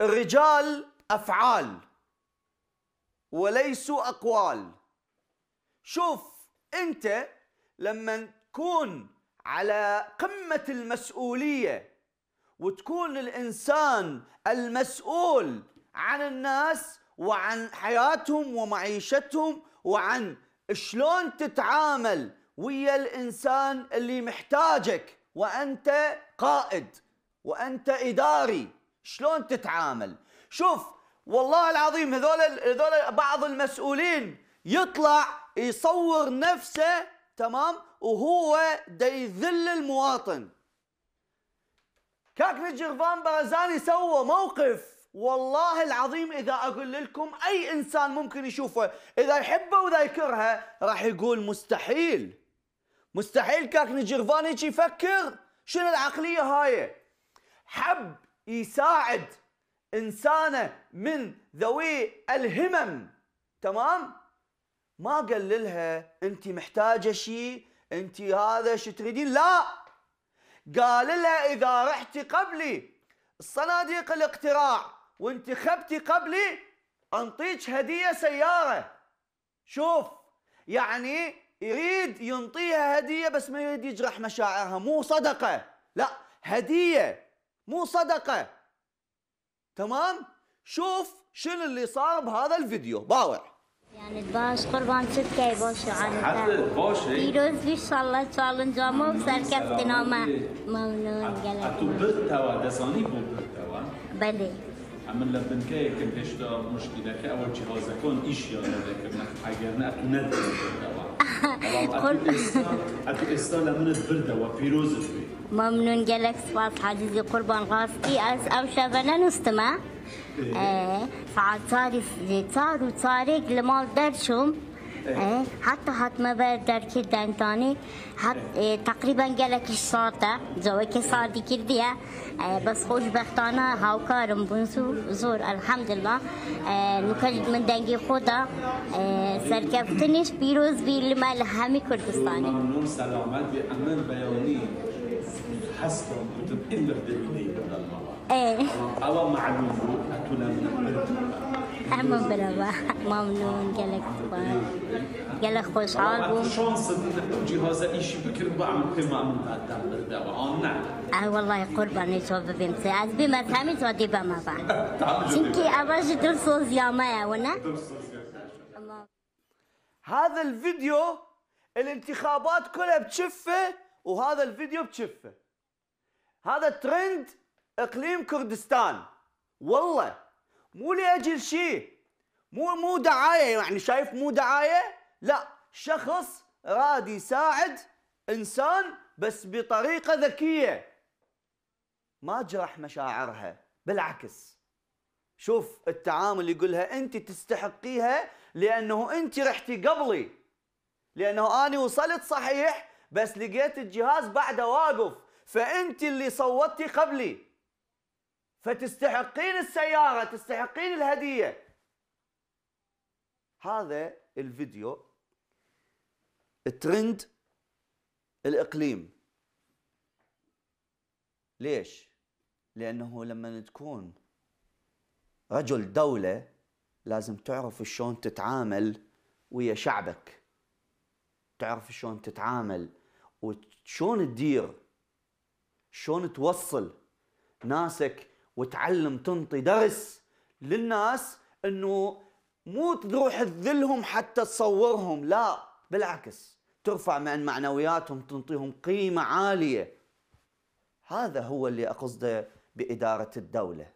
الرجال أفعال وليسوا أقوال شوف أنت لما تكون على قمة المسؤولية وتكون الإنسان المسؤول عن الناس وعن حياتهم ومعيشتهم وعن شلون تتعامل ويا الإنسان اللي محتاجك وأنت قائد وأنت إداري شلون تتعامل شوف والله العظيم هذول هذول بعض المسؤولين يطلع يصور نفسه تمام وهو دا يذل المواطن كاك جرفان برزاني سوى موقف والله العظيم اذا اقول لكم اي انسان ممكن يشوفه اذا يحبه واذا يكرهه راح يقول مستحيل مستحيل كاك جرفان يجي يفكر شنو العقليه هاي حب يساعد انسانه من ذوي الهمم تمام ما قال لها انت محتاجه شيء انت هذا شو تريدين لا قال لها اذا رحتي قبلي الصناديق الاقتراع وانت خبتي قبلي انطيك هديه سياره شوف يعني يريد ينطيها هديه بس ما يريد يجرح مشاعرها مو صدقه لا هديه مو صدقه تمام شوف شنو اللي صار بهذا الفيديو باوع يعني باش قربان ست كي باش عن يعني باش پیروز بیش سال سال جامو سر کفت نام ممنون گلم تو برد توا دسانی بود برد توا بله اما لبن که یکم اشتا مشکل که اول جهاز کن ایش یاد کرد اگر نه تو نداری توا كل أكو إستال من البردة وفيروز ممنون جلك سواس عزيزي قربان غاسكي أس أو شفنا نستمع إيه فعال تاري لمال درشم إيه. ايه حتى ما بقدر كده تاني حتى تقريبا جالك الشرطة زوجك صادي كده بس خوش بختانا هاو كارم بنزور زور الحمد لله إيه، نكجد من دنجي خودا إيه، سركبتنيش بيروز بي لما لهامي كردستاني ممنون سلامات بأمان بياني حسكم بتبقى إلا بدي الله الله آه، آه، معلومه اتنا من احمد بن رباح ممنون قالك قالك خوي صحابه شانس جهاز ايشي بكر بعم كما من بعد الدواء انا اه والله قربان يتوب بنتي از بما ثامي تودي بما بعد تنكي اباش درسوز يا ما ونا هذا الفيديو الانتخابات كلها بتشفه وهذا الفيديو بتشفه هذا ترند اقليم كردستان والله مو لاجل شيء مو مو دعايه يعني شايف مو دعايه لا شخص راد يساعد انسان بس بطريقه ذكيه ما جرح مشاعرها بالعكس شوف التعامل يقولها انت تستحقيها لانه انت رحتي قبلي لانه انا وصلت صحيح بس لقيت الجهاز بعده واقف فانت اللي صوتي قبلي فتستحقين السياره تستحقين الهديه هذا الفيديو ترند الاقليم ليش لانه لما تكون رجل دوله لازم تعرف شلون تتعامل ويا شعبك تعرف شلون تتعامل وشلون تدير شلون توصل ناسك وتعلم تنطي درس للناس انه مو تروح تذلهم حتى تصورهم لا بالعكس ترفع من معنوياتهم تنطيهم قيمه عاليه هذا هو اللي اقصده باداره الدوله